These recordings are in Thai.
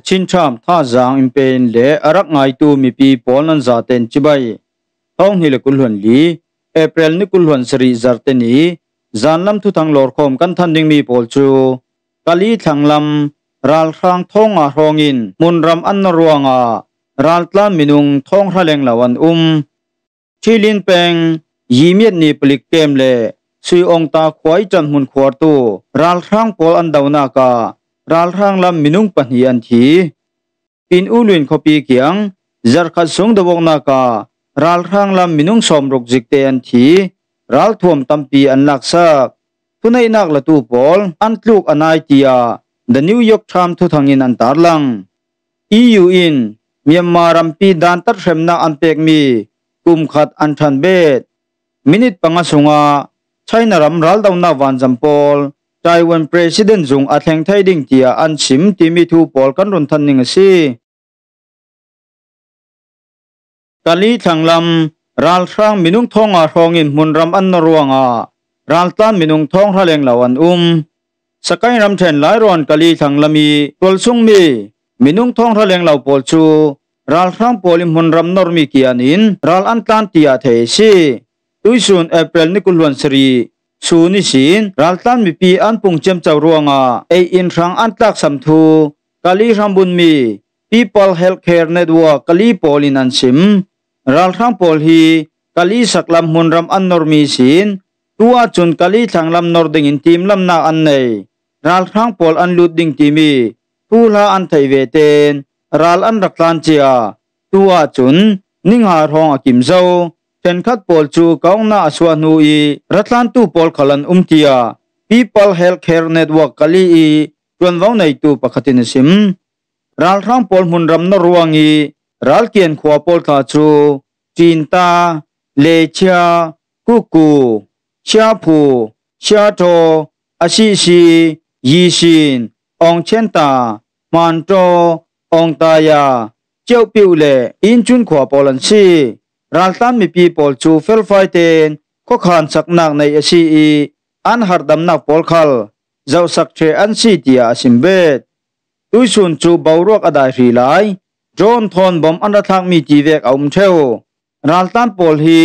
ดชินชามท่าจางอิมเพนเลอรักไงตูมีปีปอนันซาเตนจิบายท้องนี่เล็กคุลฮวนลีเอเปิลนี่คุลฮวนสรีจัรเตนี้จานลำทุทางหลอดคมกันทันดึงมีปอลจูกาลีทางลำรัลครางท้องอาฮองอิน มุนรำอันนรวงอารัลตลามินุงท้องฮะเลงลาวันอุมชิลินเปงยีเมียนี่ปลิกเกมเลซุยองตาควายจันมุนควาตูรัลครางปอลอันดาวนาการัลทางลำมินุงปัญญาทีปินอูลุนอปีเกียงจารคัดสงดวงนาการัลทางลำมินุงสมรกจิกเตียนทีรัลทวมตัมปีอันลักษาทุนัยนักละตูปอลอันลูกอนายตียา The New York Times ทุทังอินอันตารลังอียูอิเมียมารัมปีดันตัดเขมนาอันเปกมีกุมขัดอันทันเบดมินิตปังสงาใช้นารำรัลดาวนาวันจัมปอลไต้หวันประธานจงอัธแห่งไทยดิ่งเตียอันชิมที่มีทูปอลกันรุนทันนิงสีกาลีทางลำรัลทางมินุงทองอาทองอินมุนรำอันนรวงอารัลตันมินุงทองทะเลงเหล่าอันอุมสกายรำเทนหลายรอนกาลีทางลำมีตัวซุงมีมินุงทองทะเลงเหล่าปอลชูรัลทางปอลิมุนรำนรมีกีันินรัลอันตันเตียเทสีตุยซุนเอเปรลนิกุลวันสรีชูนิชินรัลตันมีปีอันปุ่งเจมจาวรวงอ่ะเออินทรังอันตักสัมทูกาลีรัมบุญมี People Healthcare Network กาลีพอลินันซิมรัลทังโพลฮีกาลีสักลำหุนรัมอันนอร์มีสินตัวจุนกาลีทางลำนอร์ดิงอินทีมลำนาอันในรัลทังโพลอันลุดดิงทีมีทูลาอันไทยเวเตนรัลอันรักลานเจียตัวจุนนิ่งหาทองอักิมเจ้าเทนขัดปอลจูกองนาสวานูอีรัฐลันตูปอลขลันอุมตียา People Healthcare Network กลีอีจวนว่าวในตูปกตินิสิมรัลทางปอลมุนรำนรวงอีรัลเกียนขวาปอลทาจูจีนตาเลเชากุกูชาผูชาโตอาชิชียีชินองเชนตามันโตองตายาเจ้าปิวเลอินจุนขวาปอลันซี raltan mi people chu fel fai ten ko khan sak nak nei asi i an har dam nak pol khal zau sak che an si tia sim bệt tui sun chu bawrok adai ri lai john thon bom an ra thang mi ti vek aum theo raltan pol hi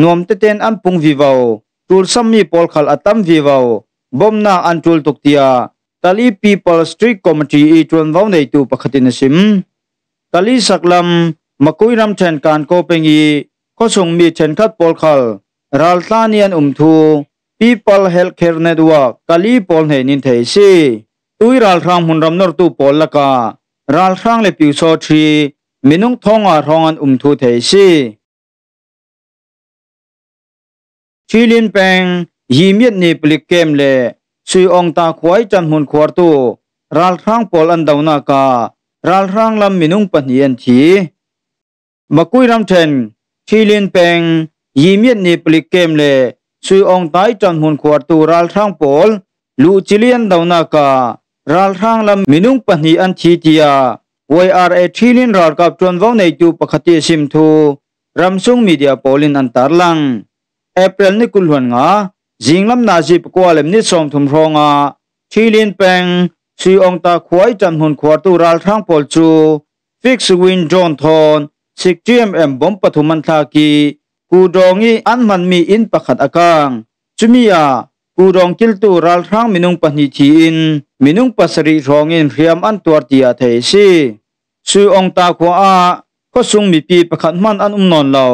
nuam te ten an pung vi vau tul sam mi pol khal atam vi vau bom na an chul tuk tia tali people street committee i chuan vau nei tu pakhatin sim tali saklam makuiram chen kan ko pengi ก็ส่งมีเชนคัดปอลคอลรัลตานียนอุมทู People Healthcare Network กะลีปอลเฮนินเทซีตุยรัลทังหุนรำนอรตูปอลละการัลทังเลปิวโซทรีมินุงทองอารองอันอุมทูเทซีชิลินแปงยีเมียดนีปลิกเกมเลซีองตาควายจันหุนควาตูรัลทังปอลอันดาวนาการัลทังลำมินุงปนีอันทีมาคุยรำเทนทีเลนเปงยีเมียนเนปลิกเกมเล่ซุยองไตจันหุนขวดตูรัลทางโอลลูจิเลียนดาวนาการัลทางลำมินุงปนีอันทีเดียวยอาร์เอทีลินรอดกับจวนว่งในจูปกติสิมทูรัมซุงมีเดียโปลินอันตารลังเอเปรลนี่กุลหวนงาจิงลำนาจิปกวาเลมนิสอมทุมรองอาทีลินเปงซุยองตาควายจันหุนขวดตูรัลทางโอลจูฟิกซ์วินจอนทอนสิกจีเอ็มเอ็มบอมปฐุมันทากี กูดองอีอันมันมีอินประคัดอาการจุมีอากูดองกิลตูรัลทังมินุงปนิทีอินมินุงปัสริรองอินเรียมอันตัวตียาเทซีซูองตาขวาาก็สุงมีปีประคัดมันอันอุมนอนเลา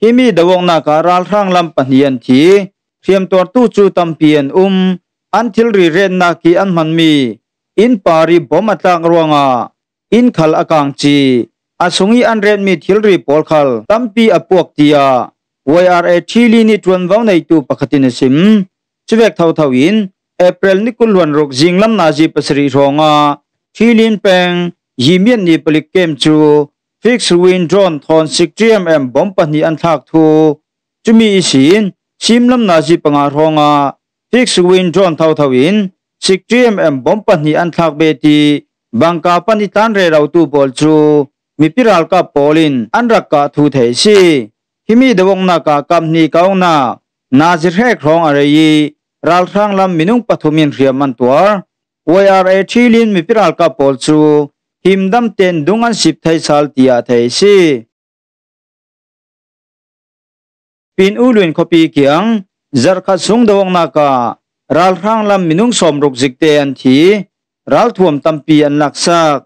ฮิมีดวงนาการัลทังลำปนิยันทีเรียมตัวตู้จูตัมเปียนอุมอันทิลรีเรนนากีอันมันมี อินปารีบอมตางรวงอาอินขัลอากางจีอาสงยอันเรนมีทิลรีพอลคัลตั้มปีอปวกตียาวยร YRA ทีลีนี่จวนวาวในตูปกตินซิมชเวกเทาวท่าอินเอเปรลนี่กุลวันรกจิงลำนาจีปสรีรองอาทีลินแปงยิมียนนี่ปลิกเกมจูฟิกซ์วินจอนทอนสิกเจียมแอมบอมปันนี่อันทากทูจะมีอิสินซิมลำนาจีปงารองอาฟิกซ์วินจอนทาวท่าอินสิกเจียมแอมบอมปันนี่อันทากเบตีบังกาปันนี่ตันเรเราตูบอลจูมีพิรัลกับโปลิน อันรักกบทูเทชีฮิมีเดวงนากากำนีกาวนานาจิเรกรองอะไรยีรัลทังลำมินุงปฐุมินเรียมันตัววัยอาร์เอทีลินมีพิรัลกับโปลซู หิมดัมเตนดุงอันสิบไทยสัลติอาเทชีปินอูลินคปีเกียงจัรคัสุงเดวงนาการัลทังลำมินุงสมรุกจิกเตียนทีรัลทวมตัมปีอันลักซัก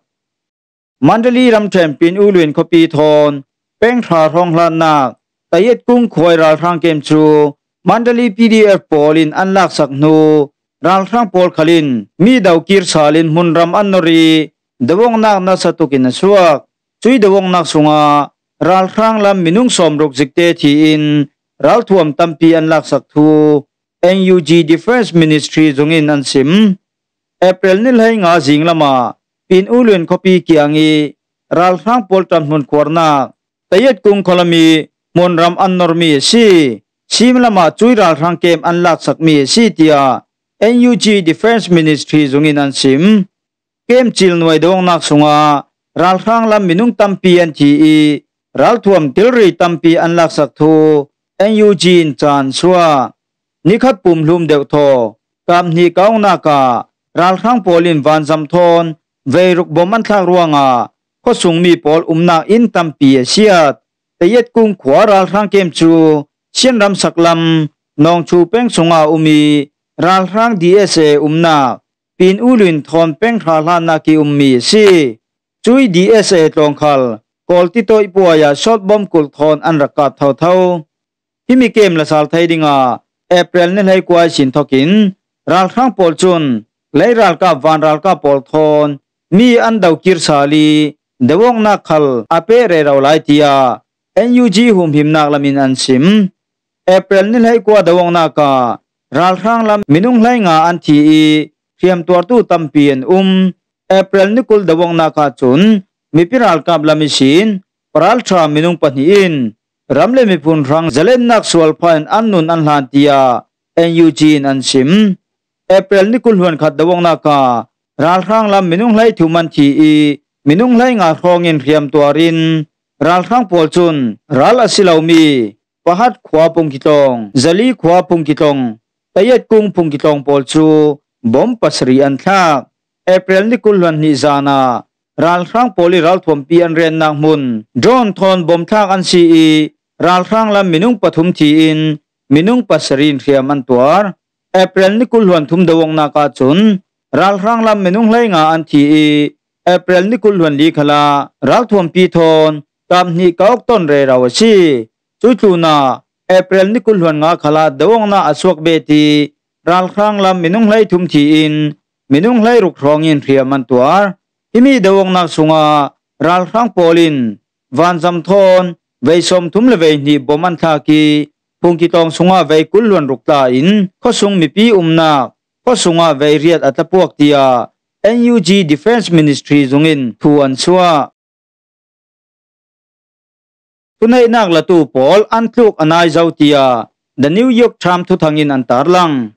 มันเดลีรำแชมปินอูลวนคปีทอนเป้งทาทองลานนักแต่ยัดกุ้งควยราทางเกมชูมันเดลีพีดีเอฟบอลินอันลักสักนูราลทางพอลคลินมีดาวกีร์ซาลินมุนรำอันนรีดวงนักนัสตุกินสวักช่วยดวงนักสุงาราลทางลำมินุงสมรุกจิกเตทีอินราลทวมตัมพีอันลักสักทู NUG Defense Ministry z o n g i อ a น sim April n i น hai n g งาจิงละมาปินอุลุนคปีเกียงอีรัลครั้งปอลตันมุนควรนัแต่ยัดกุงคลมีมุนรำอันนอร์มีซีซีมลมาจุยรัลครั้งเกมอันลักสักมีซีเตีย NUG Defense Ministry จงินันซิมเกมจิลนวยดงนักสงารัลครั้งลำมินุงตัมปีอ็นทีอีรัลทวมติลรีตัมปีอันลักสักทู NUG อินจานชัวนิคัดปุ่มลุมเดวทอกามนีเก้านาการัลครั้งโปลินวานซัมทอนวรุกบมันทารวงอก็สุงมีพอลอุมนาอินตัมปีเชียดแต่ยัดกุ้งขวารัลทางเกมชูเชียนรำสักลำนองชูเป้งสงอาอุมีรัลทางดีเอเซอุมนาปีนอุลินทอนเป้งราลานากิอุมมีซีจุยดีเอสเอตรงคัลกอลติโตอิปัวยาชอตบอมกุลทอนอันรักาศเท่าเท่าที่มีเกมละสาลไทยดิงาเอเปรลเนลไฮกวายสินทอกินรัลทางพอลจุนไลรัลกาวานรัลกาพอลทอนมีอันดาวกิรสาลีเดวงนักขลอาเปเรเราไลทียาเอ็นยูจีหุมหิมนักลามินอันซิมเอเปรลนี่ไหลกว่าเดวงนักการาลครั้งลามินุงไลงาอันทีอเตรียมตัวตู้ตัมเปียนอุมเอเปรลนี่คุลเดวงนักาจุนมีพิรัลกับลามิชินปรัลชรามินุงปนีอินรัมเลมิพุนรังเจเลนนักสวลพันอันนุนอันลานทียาเอ็นยูจีนอันซิมเอเปรลนี่คุลหวนขัดเดวงนัการัลครั้งลำมินุงไลลถูมันทีอีมินุงไหลงาครองเงินเรียมตัวรินรัลครั้งปวดจุนรัลอสิลามีปะฮัดขวาพุงกิตองจลีขวาพุงกิตองตะยัดกุ้งพุงกิตองปวดจูบอมปัสรีอันทักเอเริลนิคุลันนิจานารัลครั้งพลีรัลวมปีอันเรียนนางมุนจอนทอนบอมทากอันซีอีรัลครั้งลำมินุงปฐุมทีอินมินุงปัสรีนเรียมอันตัวเอเริลนิคุลวันทุมดวงนาคาจุนรัลครั้งลำเมนุงไลงาอันทีอเอเปรลนิกุลวันลีคลารัลทวมปีทอนตามนีก็อกต้นเรราวชีจุจูนาเอเปรลนิกุลวันงาคลาเดวงนาอสวกเบตีรัลครั้งลำเมนุงไลทุมทีอินเมนุงไลรุกรองอินเทียมันตัวที่มีเดวงนาสุงารัลครั้งโอลินวันจำทอนเวสมทุมเลเวนีบมันทากีพงกิตองสุงาเวกุลวันรุกตาอินข้อสุงมีปีอุมนา có sung ko sunga ở tập quốc tia NUG Defense Ministry in thu an chua tunai nak là tu pol an tluk anai giàu tia the New York Times thu thangin an tar lang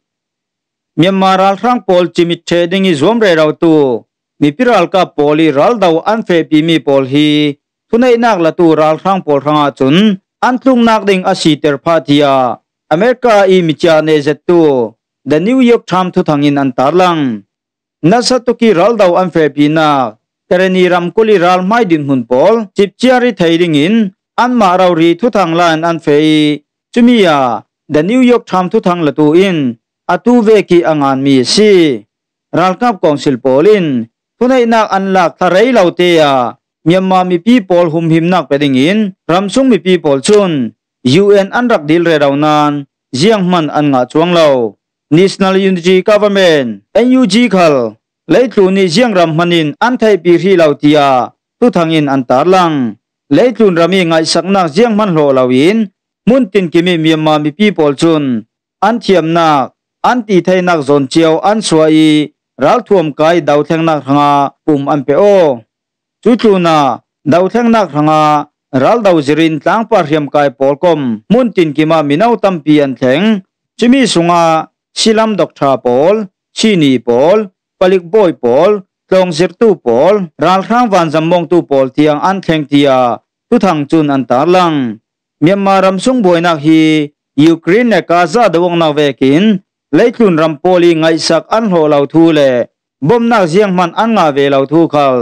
Myanmar al rang pol chimi trading i zom re rau tu mi piral ka poli ral dao an fe pi mi pol hi tunai nak la tu ral rang pol ranga chun an tlung nak ding a si ter pha tia America i mi cha ne zet tu The New York Times ทังอินอันตรลังนักสัตว์กีรัลดาวอันเฟบีนาการณีรัมคุลีรัลไม่ดินหุ่นพอลจิบจารีไทยริงอินอันมาราวรีทุทังลานอันเฟย์จุมียา The New York Times ทุทังละตูอินอัตูเวกีอังอานมีซีรัลกับกองสิลปอลินทุนัยนักอันลักทารัยล่าเตียมีมามีพีพอลหุมหิมนักเปดิงอินรัมซุงมีพีพอลชุน UN อันรักดิลเรดาวนันเจียงมันอันงาจวงเหรา National Unity Government NUG khal leitu ni jiang ram manin an thai pi ri lau tia tu thangin an tar lang leitun rami ngai sakna jiang man lo lawin muốn tin kimi mà mi people chun an thiam na an ti thay nak zon chiao an suai ral thuam kai dau thang nak hanga um an pe o chú chu na dau thang nak hanga ral dau zirin tlang par hiam kai polkom muốn tin mà kima minau tam pi an theng chimi sunga ชิลัมดอกทาปอลชินีปอลปลิกบอยปอลตองสิรตูปอลรัลครั้งวันจำมองตูปอลเทียงอันแข่งเทียทุทังจุนอันตารลังเมียนมารมซุงบอยนักฮียูเครนในกาซาดวงนาเวกินไล่ทุนรัมโปลีไงสักอันโหเลาทูเลบ่มนักเสียงมันอันงาเวเลาทูคัล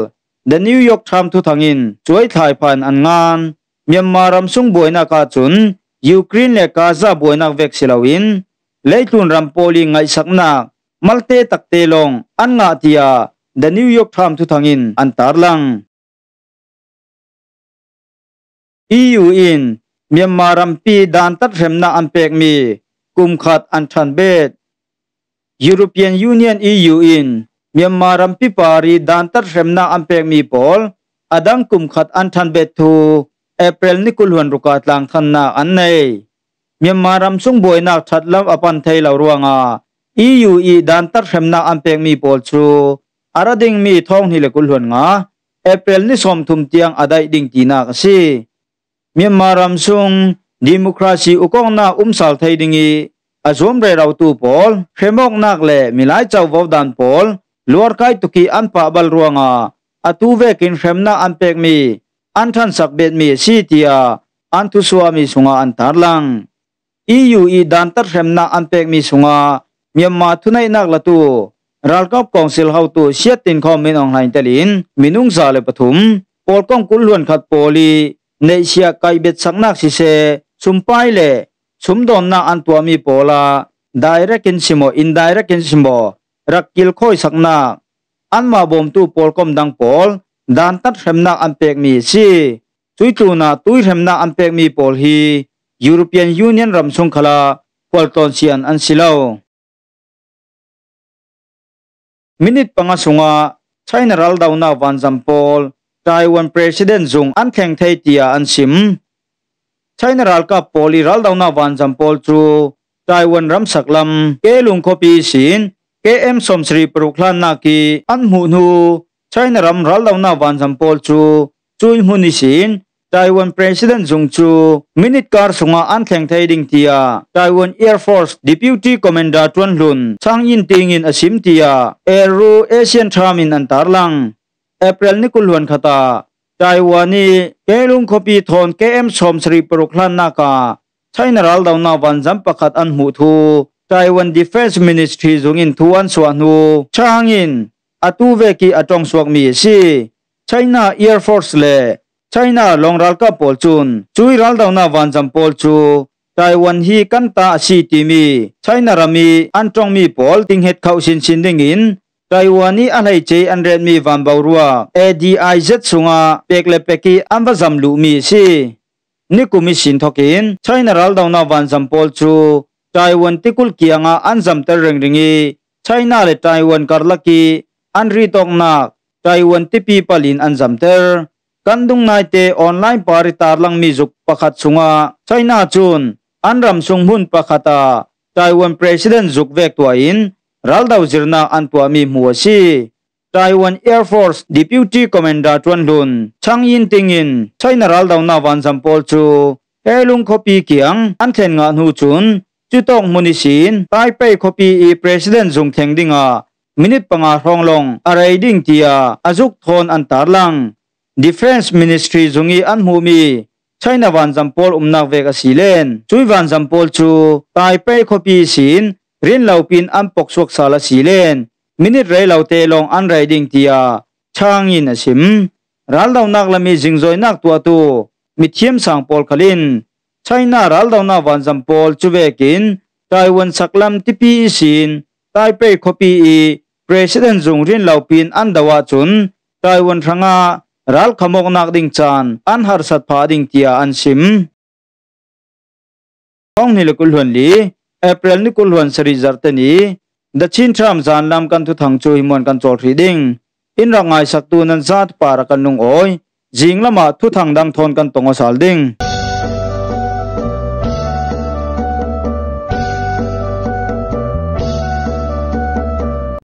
เดนิวยอร์กทรัมทุทังอินช่วยถ่ายผ่นอันงานเมียนมารมซุงบอยนักกาจุนยูเครนเนกาซาบอยนักเวกสิลาวินเลตุนรัมโพลีไงสักนักมัลเตตักเตลงอันงาทียาเดนิวยอร์กทามทุทังอินอันตารลังอียูอินมีมารัมปีดานตัดเรมนาอันเปกมีกุมขัดอันทันเบดยูโรเปียนยูเนียนอียูอินมีมารัมปีปารีดานตัดเรมนาอันเปกมีบอลอดังกุมขัดอันทันเบดทูเอเปรลนิคุลวันรุกัดลังทันนาอันเนမြန်မာရမ်ဆုံဘွိုင်နာချတ်လမ်အပန်ထေလောရဝငါ EUE ဒန်တာရှမ်နာအမ်ပက်မီပေါ်ချူအရဒင်းမီထောင်းဟီလကုလဟွန်ငါအပယ်နိဆ ோம் ထုံတຽງအဒိုင်ဒင်းတီနာကစီမြန်မာရမ်ဆုံဒီမိုကရေစီဥကောင်းနာဥမ်ဆာလ်ထေဒင်းဤအဇုံရေရောတူပေါ်ခေမောက်နက်လေမိလိုက်ချောဝေါဒန်ပေါ်လော်ကိုင်တူကီအန်ပါဘလ်ရဝငါအတူဝဲကင်ရှမ်နာအမ်ပက်မီอันทันสักเบ็ดมีสีเตียอันทุสวามีสุงาอันตารลัง EU e dan tar rem na an pek mi sunga Myanmar thunai nak latu Ralkap Council how to siat tin khom min ong lain telin minung za le pathum pol kong kul luan khat poli nei sia kai bet sak nak si se sumpai le sumdon na an tua mi pola direct in simo indirect in simo rakil khoi sak na an ma bom tu pol kom dang pol dan tat rem na an pek mi si tui tu na tui rem na an pek mi pol hi European Union ramsung khala kwalton sian an silaw. Minit panga sunga China ral daw na Van Zampol Taiwan President Zung an kheng thei tia an sim. China ral ka poli ral daw na Van Zampol tru Taiwan ram saklam ke lung kopi sin KM Somsri Pruklan na ki an mu nu China ram ral daw na Van Zampol tru chui huni sin Taiwan President Zung Chu minute kar sunga an thleng thai ding tia Taiwan Air Force Deputy Commander Tuan Lun Chang In Ting In Asim tia Aero Asian Tham In Antar Lang April ni kulwan khata Taiwan ni kelung khopi thon KM Som Sri Proklan Naka China ral daw na van jam pakhat an hu thu Taiwan Defense Ministry zung in thuan swa nu Chang In atuve ki atong suak mi si China Air Force le China long ral ka pol chun chui ral daw na van jam pol chu Taiwan hi kan ta si ti mi China rami an trong mi pol ting het khau sin sin ding in Taiwan ni an hai che an red mi van bau rua ADIZ sunga pek le peki am va jam lu mi si ni kumi sin thokin China ral daw na van jam pol chu Taiwan tikul kianga an jam tar reng ringi China le Taiwan karlaki an ri tok na Taiwan tipi palin an jam ter ตันดุงนายเตออนไลน์ปาริตาลังมีจุกประคัดสุงาไชน่าจุนอันรำสุงมุนประคัตาไต้หวันประธานจุกเวกตัวอินรัลดาวจิรนาอันตัวมีมัวซีไต้หวันแอร์ฟอร์สดิพิวตี้คอมเมนดาจวนลุนชางยินติงอินไชน่ารัลดาวนาวันสัมพอลจูเฮลุงคอปีเกียงอันเคงงานหูจุนจุดตงมุนิซินไต้เป้คอปีอีประธานจุงเทงดิงามินิตปังอาฮองลงอะไรดิ้งเตียอาจุกทอนอันตารลัง Defense Ministry zungi an mu mi China van zampol umnak vek a si len chui van zampol chu tai pe khopi sin rin lau pin an pok suak sala si len minit rei lau te long an rei ding tia chang in asim ral dau nak lami jingjoi nak tua tu mi thiam sang pol khalin China ral dau na van zampol chu vekin Taiwan saklam tipi sin tai pe khopi i president zung rin lau pin an dawa chun Taiwan ranga ral khamok nak ding chan an har sat pha ding tia an sim kong ni lekul hon li april ni kul hon sari zartani da chin tram zan lam kan thu thang chu himon kan chol ri ding in ra ngai sak tu nan zat para kan nung oi jing lama thu thang dang thon kan tongo sal ding